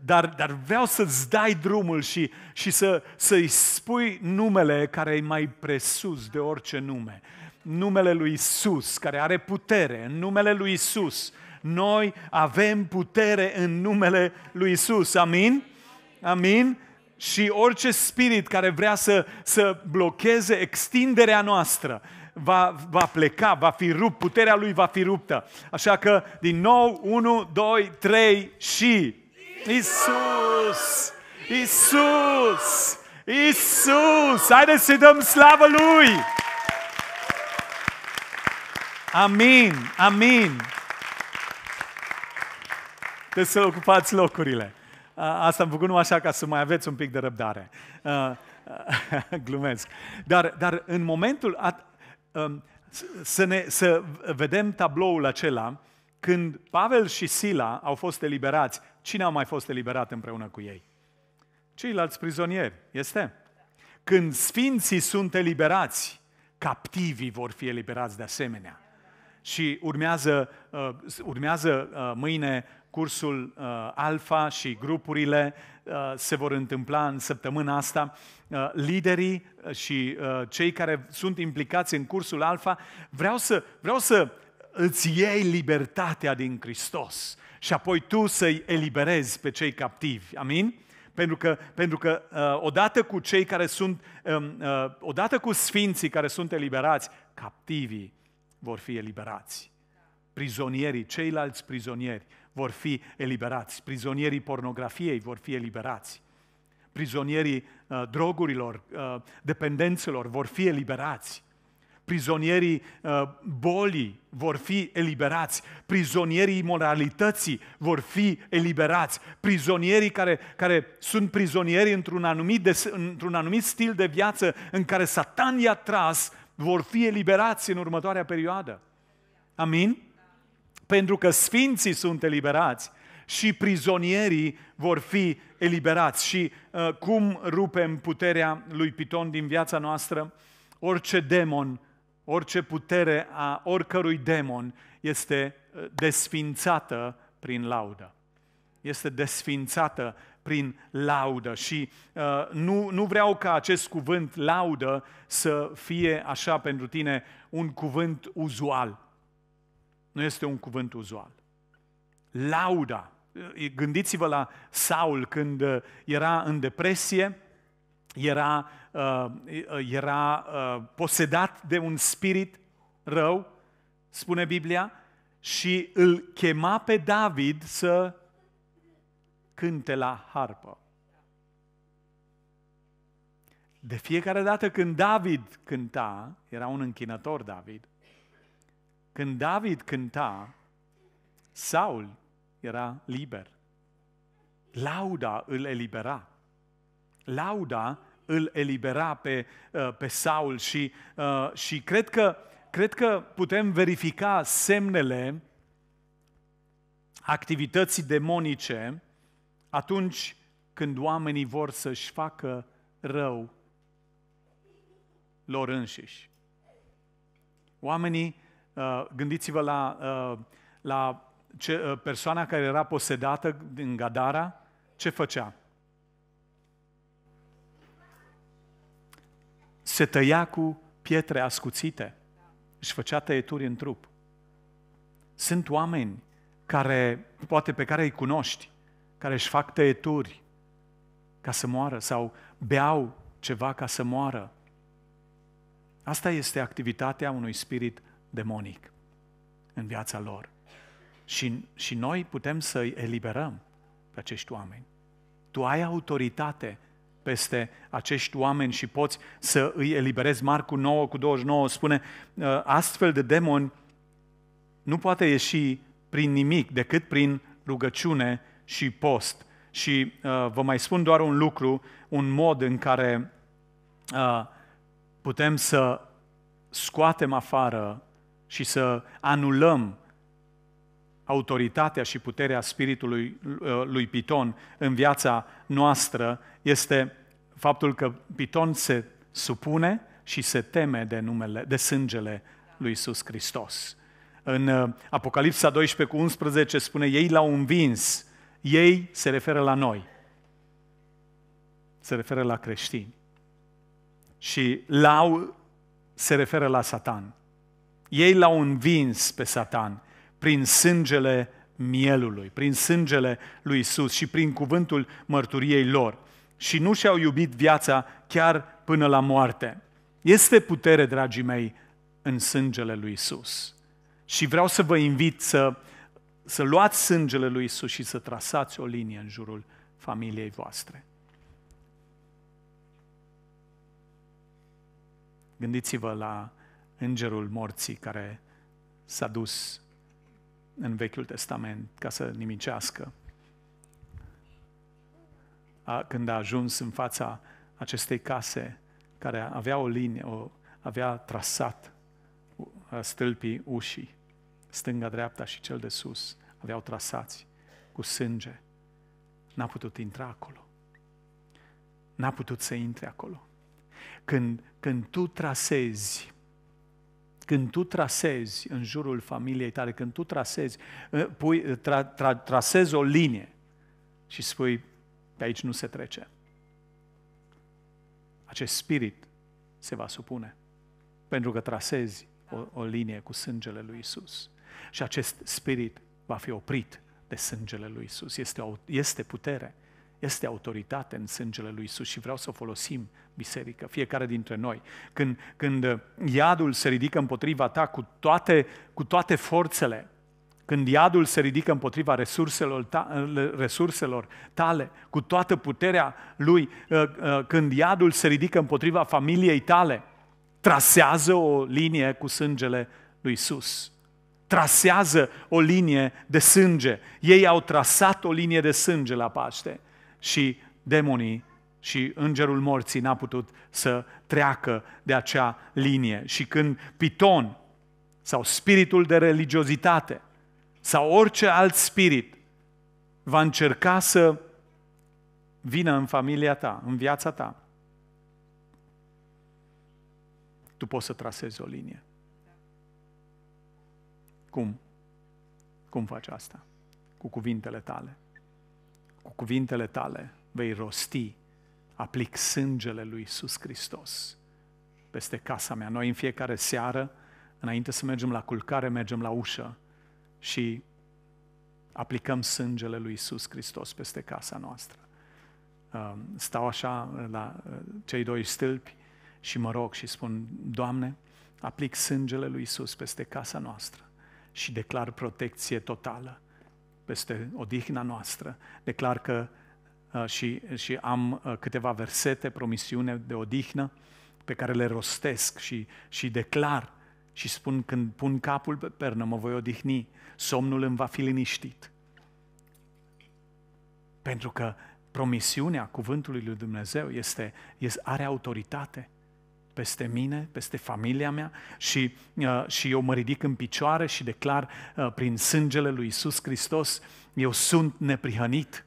dar, dar vreau să-ți dai drumul și, și să, să-i spui numele care e mai presus de orice nume. Numele lui Isus, care are putere, în numele lui Isus. Noi avem putere în numele lui Isus. Amin? Amin? Și orice spirit care vrea să, să blocheze extinderea noastră, va, va pleca, va fi rupt, puterea lui va fi ruptă. Așa că, din nou, 1, 2, 3 și Isus! Isus! Isus! Haideți să-i dăm slavă Lui! Amin! Amin! Trebuie să ocupați locurile. Asta am făcut nu așa ca să mai aveți un pic de răbdare. *laughs* Glumesc. Dar, dar în momentul... At- um, să, ne, să vedem tabloul acela când Pavel și Sila au fost eliberați, cine a mai fost eliberat împreună cu ei? Ceilalți prizonieri, este? Când sfinții sunt eliberați, captivii vor fi eliberați de asemenea. Și urmează, uh, urmează uh, mâine cursul uh, Alfa și grupurile uh, se vor întâmpla în săptămâna asta. Uh, liderii și uh, cei care sunt implicați în cursul Alfa, vreau să, vreau să îți iei libertatea din Hristos și apoi tu să-i eliberezi pe cei captivi. Amin? Pentru că, pentru că uh, odată cu cei care sunt, uh, uh, odată cu sfinții care sunt eliberați, captivii vor fi eliberați. Prizonierii, ceilalți prizonieri vor fi eliberați. Prizonierii pornografiei vor fi eliberați. Prizonierii uh, drogurilor, uh, dependențelor vor fi eliberați prizonierii uh, bolii vor fi eliberați, prizonierii moralității vor fi eliberați, prizonierii care, care sunt prizonieri într-un anumit, de, într-un anumit stil de viață în care Satan i-a tras, vor fi eliberați în următoarea perioadă. Amin? Pentru că sfinții sunt eliberați și prizonierii vor fi eliberați. Și uh, cum rupem puterea lui Piton din viața noastră? Orice demon Orice putere a oricărui demon este uh, desfințată prin laudă. Este desfințată prin laudă și uh, nu, nu vreau ca acest cuvânt laudă să fie așa pentru tine un cuvânt uzual. Nu este un cuvânt uzual. Lauda. Gândiți-vă la Saul când uh, era în depresie, era, uh, era uh, posedat de un spirit rău, spune Biblia, și îl chema pe David să cânte la harpă. De fiecare dată când David cânta, era un închinător David, când David cânta, Saul era liber. Lauda îl elibera. Lauda îl elibera pe, uh, pe Saul și, uh, și cred, că, cred că putem verifica semnele activității demonice atunci când oamenii vor să-și facă rău lor înșiși. Oamenii, uh, gândiți-vă la, la ce, persoana care era posedată în Gadara, ce făcea? se tăia cu pietre ascuțite, își făcea tăieturi în trup. Sunt oameni care, poate pe care îi cunoști, care își fac tăieturi ca să moară sau beau ceva ca să moară. Asta este activitatea unui spirit demonic în viața lor. Și, și noi putem să-i eliberăm pe acești oameni. Tu ai autoritate peste acești oameni și poți să îi eliberezi. Marcu 9 cu 29 spune, uh, astfel de demon nu poate ieși prin nimic decât prin rugăciune și post. Și uh, vă mai spun doar un lucru, un mod în care uh, putem să scoatem afară și să anulăm autoritatea și puterea spiritului uh, lui Piton în viața noastră este faptul că Piton se supune și se teme de, numele, de sângele lui Iisus Hristos. În uh, Apocalipsa 12 cu 11 spune, ei l-au învins, ei se referă la noi, se referă la creștini și l-au se referă la Satan. Ei l-au învins pe Satan prin sângele mielului, prin sângele lui Isus și prin cuvântul mărturiei lor și nu și-au iubit viața chiar până la moarte. Este putere, dragii mei, în sângele lui Isus. Și vreau să vă invit să, să luați sângele lui Isus și să trasați o linie în jurul familiei voastre. Gândiți-vă la îngerul morții care s-a dus în Vechiul Testament ca să nimicească când a ajuns în fața acestei case care avea o linie, o, avea trasat stâlpii ușii, stânga-dreapta și cel de sus, aveau trasați cu sânge. N-a putut intra acolo. N-a putut să intre acolo. Când, când tu trasezi, când tu trasezi în jurul familiei tale, când tu trasezi, ă, pui, tra, tra, trasezi o linie și spui, pe aici nu se trece. Acest spirit se va supune. Pentru că trasezi o, o linie cu sângele lui Isus. Și acest spirit va fi oprit de sângele lui Isus. Este, este putere, este autoritate în sângele lui Isus și vreau să o folosim, biserică, fiecare dintre noi. Când, când iadul se ridică împotriva ta cu toate, cu toate forțele, când iadul se ridică împotriva resurselor, ta, resurselor tale, cu toată puterea lui, ă, ă, când iadul se ridică împotriva familiei tale, trasează o linie cu sângele lui Sus, Trasează o linie de sânge. Ei au trasat o linie de sânge la Paște și demonii și îngerul morții n-a putut să treacă de acea linie. Și când Piton sau spiritul de religiozitate – sau orice alt spirit va încerca să vină în familia ta, în viața ta, tu poți să trasezi o linie. Cum? Cum faci asta? Cu cuvintele tale. Cu cuvintele tale vei rosti, aplic sângele lui Iisus Hristos peste casa mea. Noi în fiecare seară, înainte să mergem la culcare, mergem la ușă și aplicăm sângele lui Isus Hristos peste casa noastră. Um, stau așa la uh, cei doi stâlpi și mă rog și spun, Doamne, aplic sângele lui Isus peste casa noastră și declar protecție totală peste odihna noastră. Declar că uh, și, și am uh, câteva versete, promisiune de odihnă, pe care le rostesc și, și declar și spun când pun capul pe pernă, mă voi odihni, somnul îmi va fi liniștit. Pentru că promisiunea cuvântului lui Dumnezeu este, este are autoritate peste mine, peste familia mea și, uh, și eu mă ridic în picioare și declar uh, prin sângele lui Isus Hristos, eu sunt neprihănit,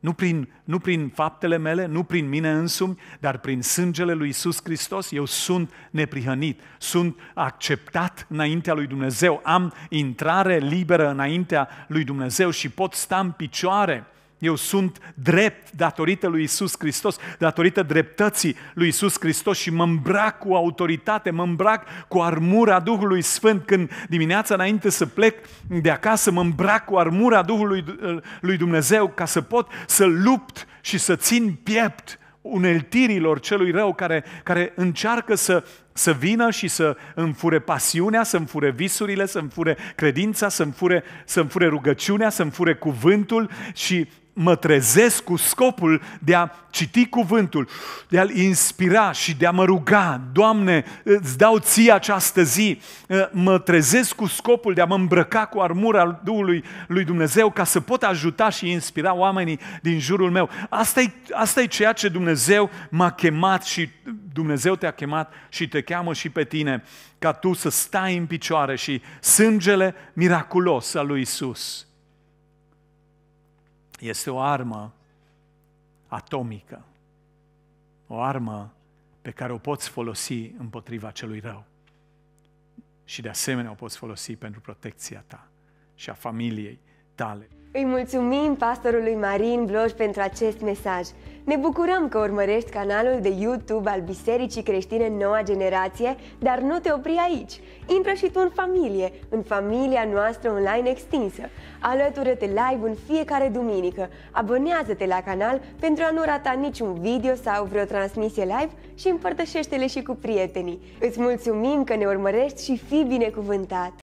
nu prin, nu prin faptele mele, nu prin mine însumi, dar prin sângele lui Isus Hristos, eu sunt neprihănit, sunt acceptat înaintea lui Dumnezeu, am intrare liberă înaintea lui Dumnezeu și pot sta în picioare eu sunt drept datorită lui Isus Hristos, datorită dreptății lui Isus Hristos și mă îmbrac cu autoritate, mă îmbrac cu armura Duhului Sfânt. Când dimineața înainte să plec de acasă, mă îmbrac cu armura Duhului uh, lui Dumnezeu ca să pot să lupt și să țin piept uneltirilor celui rău care, care încearcă să, să vină și să înfure pasiunea, să înfure visurile, să înfure credința, să înfure, să înfure rugăciunea, să înfure cuvântul și mă trezesc cu scopul de a citi cuvântul, de a-l inspira și de a mă ruga, Doamne, îți dau ție această zi, eh, mă trezesc cu scopul de a mă îmbrăca cu armura Duhului lui Dumnezeu ca să pot ajuta și inspira oamenii din jurul meu. Asta e, asta e ceea ce Dumnezeu m-a chemat și Dumnezeu te-a chemat și te cheamă și pe tine ca tu să stai în picioare și sângele miraculos al lui Isus este o armă atomică, o armă pe care o poți folosi împotriva celui rău. Și de asemenea o poți folosi pentru protecția ta și a familiei tale. Îi mulțumim pastorului Marin Bloș pentru acest mesaj. Ne bucurăm că urmărești canalul de YouTube al Bisericii Creștine Noua Generație, dar nu te opri aici. Intră și tu în familie, în familia noastră online extinsă. Alătură-te live în fiecare duminică. Abonează-te la canal pentru a nu rata niciun video sau vreo transmisie live și împărtășește-le și cu prietenii. Îți mulțumim că ne urmărești și fii binecuvântat!